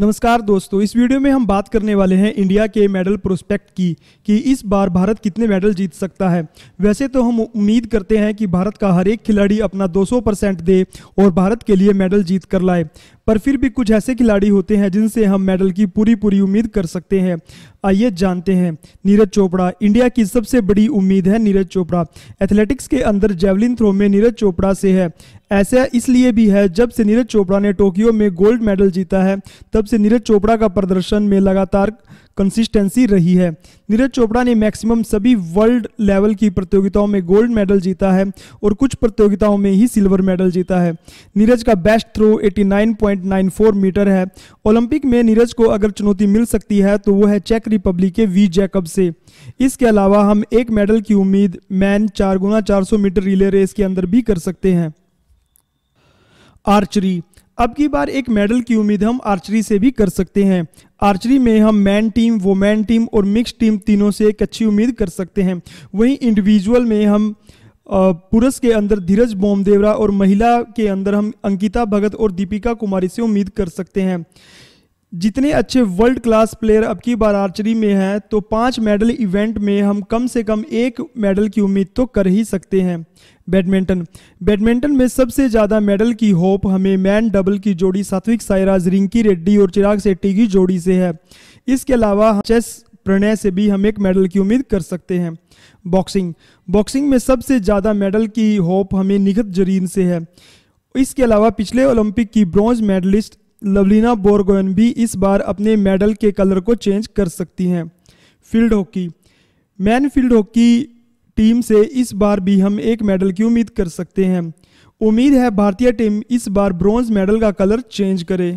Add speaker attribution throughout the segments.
Speaker 1: नमस्कार दोस्तों इस वीडियो में हम बात करने वाले हैं इंडिया के मेडल प्रोस्पेक्ट की कि इस बार भारत कितने मेडल जीत सकता है वैसे तो हम उम्मीद करते हैं कि भारत का हर एक खिलाड़ी अपना 200 परसेंट दे और भारत के लिए मेडल जीत कर लाए पर फिर भी कुछ ऐसे खिलाड़ी होते हैं जिनसे हम मेडल की पूरी पूरी उम्मीद कर सकते हैं आइए जानते हैं नीरज चोपड़ा इंडिया की सबसे बड़ी उम्मीद है नीरज चोपड़ा एथलेटिक्स के अंदर जेवलिन थ्रो में नीरज चोपड़ा से है ऐसा इसलिए भी है जब से नीरज चोपड़ा ने टोक्यो में गोल्ड मेडल जीता है तब से नीरज चोपड़ा का प्रदर्शन में लगातार कंसिस्टेंसी रही है नीरज चोपड़ा ने मैक्सिमम सभी वर्ल्ड लेवल की प्रतियोगिताओं में गोल्ड मेडल जीता है और कुछ प्रतियोगिताओं में ही सिल्वर मेडल जीता है नीरज का बेस्ट थ्रो 89.94 मीटर है ओलंपिक में नीरज को अगर चुनौती मिल सकती है तो वो है चेक रिपब्लिक के वी जैकब से इसके अलावा हम एक मेडल की उम्मीद मैन चार गुना चार मीटर रिले रेस के अंदर भी कर सकते हैं आर्चरी अब की बार एक मेडल की उम्मीद हम आर्चरी से भी कर सकते हैं आर्चरी में हम मैन टीम वोमैन टीम और मिक्स टीम तीनों से एक अच्छी उम्मीद कर सकते हैं वहीं इंडिविजुअल में हम पुरुष के अंदर धीरज बोमदेवरा और महिला के अंदर हम अंकिता भगत और दीपिका कुमारी से उम्मीद कर सकते हैं जितने अच्छे वर्ल्ड क्लास प्लेयर अब की बार आर्चरी में हैं तो पांच मेडल इवेंट में हम कम से कम एक मेडल की उम्मीद तो कर ही सकते हैं बैडमिंटन बैडमिंटन में सबसे ज़्यादा मेडल की होप हमें मैन डबल की जोड़ी सात्विक सायराज रिंकी रेड्डी और चिराग सेट्टी की जोड़ी से है इसके अलावा चेस प्रणय से भी हम एक मेडल की उम्मीद कर सकते हैं बॉक्सिंग बॉक्सिंग में सबसे ज़्यादा मेडल की होप हमें निगत जरीन से है इसके अलावा पिछले ओलंपिक की ब्रॉन्ज मेडलिस्ट लवलीना बोरगोन भी इस बार अपने मेडल के कलर को चेंज कर सकती हैं field hockey man field hockey team से इस बार भी हम एक मेडल की उम्मीद कर सकते हैं उम्मीद है भारतीय टीम इस बार ब्रॉन्ज मेडल का कलर चेंज करे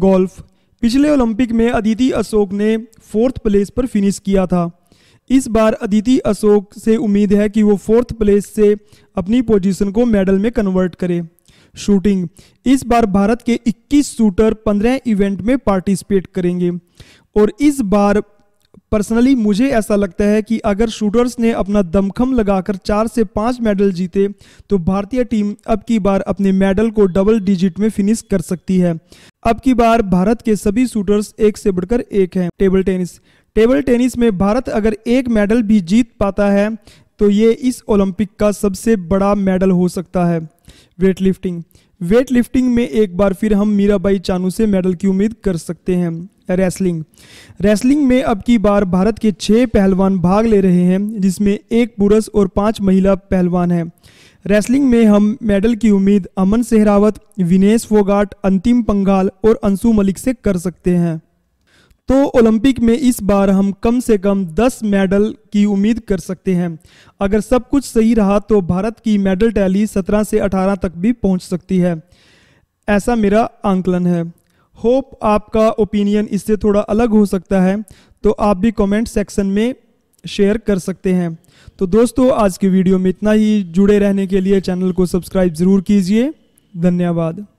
Speaker 1: गोल्फ पिछले ओलंपिक में अदिति अशोक ने फोर्थ प्लेस पर फिनिश किया था इस बार अदिति अशोक से उम्मीद है कि वो फोर्थ प्लेस से अपनी पोजीशन को मेडल में कन्वर्ट करे शूटिंग इस बार भारत के 21 शूटर 15 इवेंट में पार्टिसिपेट करेंगे और इस बार पर्सनली मुझे ऐसा लगता है कि अगर शूटर्स ने अपना दमखम लगाकर चार से पाँच मेडल जीते तो भारतीय टीम अब की बार अपने मेडल को डबल डिजिट में फिनिश कर सकती है अब की बार भारत के सभी शूटर्स एक से बढ़कर एक हैं टेबल टेनिस टेबल टेनिस में भारत अगर एक मेडल भी जीत पाता है तो ये इस ओलंपिक का सबसे बड़ा मेडल हो सकता है वेट लिफ्टिंग वेट लिफ्टिंग में एक बार फिर हम मीराबाई चानू से मेडल की उम्मीद कर सकते हैं रेसलिंग रेसलिंग में अब की बार भारत के छः पहलवान भाग ले रहे हैं जिसमें एक पुरुष और पांच महिला पहलवान हैं रेसलिंग में हम मेडल की उम्मीद अमन सेहरावत विनेश फोगाट अंतिम पंगाल और अंशु मलिक से कर सकते हैं तो ओलंपिक में इस बार हम कम से कम 10 मेडल की उम्मीद कर सकते हैं अगर सब कुछ सही रहा तो भारत की मेडल टैली 17 से 18 तक भी पहुंच सकती है ऐसा मेरा आंकलन है होप आपका ओपिनियन इससे थोड़ा अलग हो सकता है तो आप भी कमेंट सेक्शन में शेयर कर सकते हैं तो दोस्तों आज की वीडियो में इतना ही जुड़े रहने के लिए चैनल को सब्सक्राइब ज़रूर कीजिए धन्यवाद